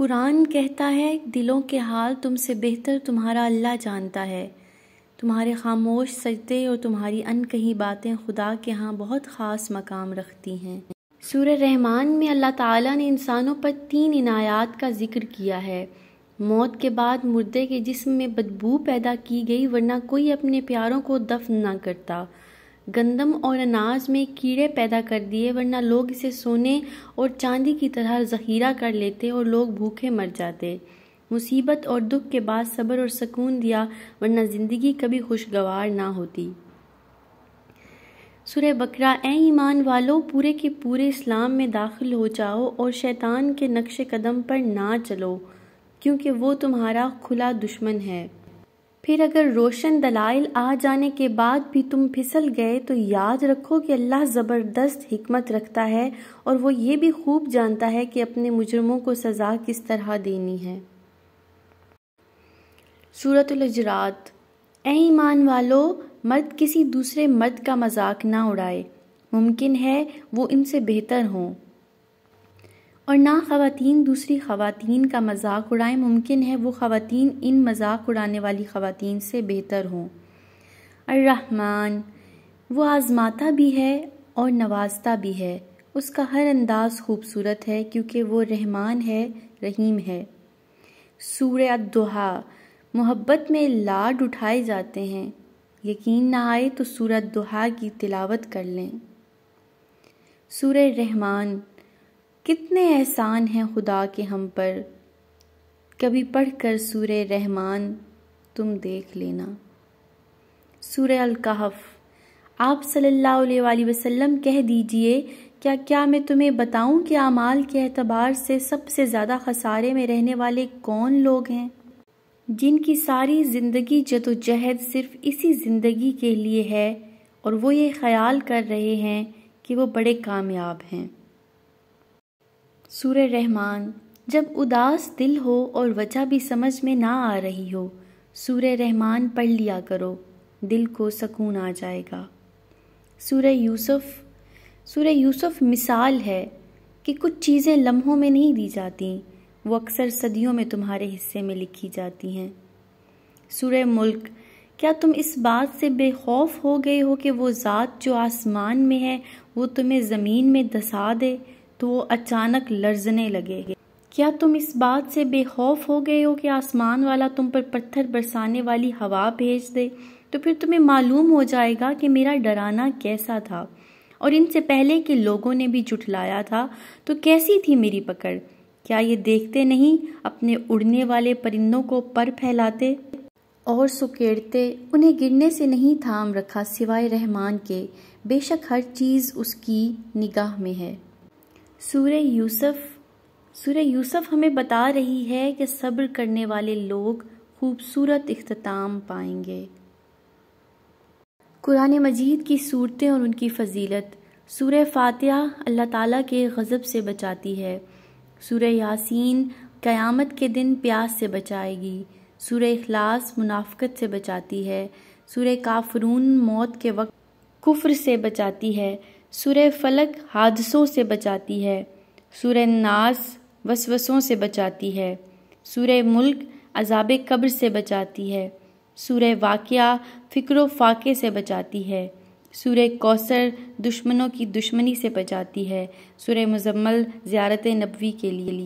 कुरान कहता है दिलों के हाल तुमसे बेहतर तुम्हारा अल्लाह जानता है तुम्हारे खामोश सजदे और तुम्हारी अन कहीं बातें खुदा के यहाँ बहुत ख़ास मकाम रखती हैं सूर्य रहमान में अल्लाह ताला ने इंसानों पर तीन इनायात का जिक्र किया है मौत के बाद मुर्दे के जिस्म में बदबू पैदा की गई वरना कोई अपने प्यारों को दफन ना करता गंदम और अनाज में कीड़े पैदा कर दिए वरना लोग इसे सोने और चांदी की तरह जखीरा कर लेते और लोग भूखे मर जाते मुसीबत और दुख के बाद सब्र और सुकून दिया वरना ज़िंदगी कभी खुशगवार ना होती सुरह बकरा ए ईमान वालों पूरे के पूरे इस्लाम में दाखिल हो जाओ और शैतान के नक्श कदम पर ना चलो क्योंकि वो तुम्हारा खुला दुश्मन है फिर अगर रोशन दलाइल आ जाने के बाद भी तुम फिसल गए तो याद रखो कि अल्लाह ज़बरदस्त हिकमत रखता है और वो ये भी खूब जानता है कि अपने मुजरमों को सज़ा किस तरह देनी है सूरतलजरात ए ईमान वालो मर्द किसी दूसरे मर्द का मजाक ना उड़ाए मुमकिन है वो इनसे बेहतर हों और ना खातन दूसरी ख़वान का मजाक उड़ाए मुमकिन है वो खातन इन मजाक उड़ाने वाली खातन से बेहतर हों अर्रहमान वो आज़माता भी है और नवाजता भी है उसका हर अंदाज़ खूबसूरत है क्योंकि वो रहमान है रहीम है सूर्य दुहा मोहब्बत में लाड उठाए जाते हैं यकीन ना आए तो सूरत दुहा की तिलावत कर लें सूर्य रहमान कितने एहसान हैं खुदा के हम पर कभी पढ़ कर सूर रहमान तुम देख लेना सूर अलकहफ़ आप सल्लल्लाहु अलैहि वसल्लम कह दीजिए क्या क्या मैं तुम्हें बताऊं कि अमाल के अतबार से सबसे ज़्यादा खसारे में रहने वाले कौन लोग हैं जिनकी सारी ज़िंदगी जदोजहद सिर्फ इसी ज़िंदगी के लिए है और वो ये ख्याल कर रहे हैं कि वो बड़े कामयाब हैं सूर रहमान जब उदास दिल हो और वजह भी समझ में ना आ रही हो सूर रहमान पढ़ लिया करो दिल को सकून आ जाएगा सूर्य यूसुफ सूर्य यूसुफ मिसाल है कि कुछ चीज़ें लम्हों में नहीं दी जाती वो अक्सर सदियों में तुम्हारे हिस्से में लिखी जाती हैं सूर्य मुल्क क्या तुम इस बात से बेखौफ हो गए हो कि वो ज़ात जो आसमान में है वो तुम्हें ज़मीन में दसा दे तो वो अचानक लर्जने लगे क्या तुम इस बात से बेखौफ हो गए हो कि आसमान वाला तुम पर पत्थर बरसाने वाली हवा भेज दे तो फिर तुम्हें मालूम हो जाएगा कि मेरा डराना कैसा था और इनसे पहले के लोगों ने भी जुटलाया था तो कैसी थी मेरी पकड़ क्या ये देखते नहीं अपने उड़ने वाले परिंदों को पर फैलाते और सुकेड़ते उन्हें गिरने से नहीं थाम रखा सिवाय रहमान के बेशक हर चीज़ उसकी निगाह में है सूर्य यूसुफ सूर्य यूसुफ हमें बता रही है कि सब्र करने वाले लोग खूबसूरत अख्ताम पाएंगे कुरान मजीद की सूरतें और उनकी फजीलत सूर्य फातिहा अल्लाह ताला के गज़ब से बचाती है सूर्य यासीन क़यामत के दिन प्यास से बचाएगी सूर्य अखलास मुनाफ़त से बचाती है सूर्य काफरून मौत के वक्त कुफ्र से बचाती है सुरह फलक हादसों से बचाती है सुरह नास वसवसों से बचाती है सुरह मुल्क अजाब कब्र से बचाती है सुरह वाक़ फ़िक्र फाके से बचाती है सुरह कौसर दुश्मनों की दुश्मनी से बचाती है सुरह मुजम्मल ज़्यारत नबवी के लिए